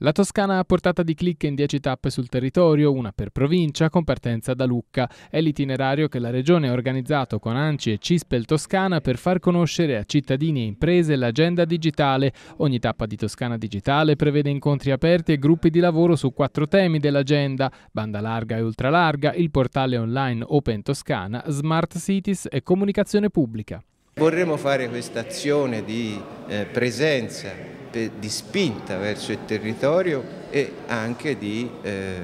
La Toscana ha portata di clic in 10 tappe sul territorio, una per provincia, con partenza da Lucca. È l'itinerario che la Regione ha organizzato con ANCI e Cispel Toscana per far conoscere a cittadini e imprese l'agenda digitale. Ogni tappa di Toscana Digitale prevede incontri aperti e gruppi di lavoro su quattro temi dell'agenda, banda larga e ultralarga, il portale online Open Toscana, Smart Cities e comunicazione pubblica. Vorremmo fare questa azione di eh, presenza di spinta verso il territorio e anche di eh,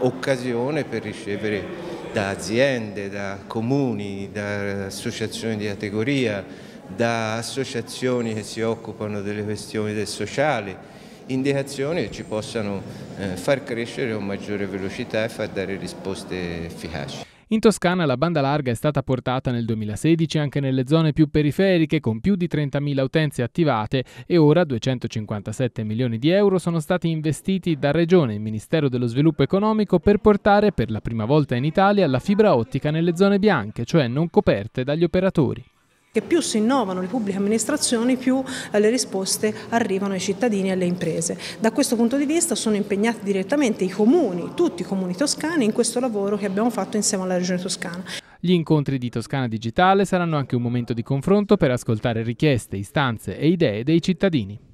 occasione per ricevere da aziende, da comuni, da associazioni di categoria, da associazioni che si occupano delle questioni del sociale, indicazioni che ci possano eh, far crescere con maggiore velocità e far dare risposte efficaci. In Toscana la banda larga è stata portata nel 2016 anche nelle zone più periferiche con più di 30.000 utenze attivate e ora 257 milioni di euro sono stati investiti da Regione e Ministero dello Sviluppo Economico per portare per la prima volta in Italia la fibra ottica nelle zone bianche, cioè non coperte dagli operatori che più si innovano le pubbliche amministrazioni più eh, le risposte arrivano ai cittadini e alle imprese. Da questo punto di vista sono impegnati direttamente i comuni, tutti i comuni toscani in questo lavoro che abbiamo fatto insieme alla Regione Toscana. Gli incontri di Toscana Digitale saranno anche un momento di confronto per ascoltare richieste, istanze e idee dei cittadini.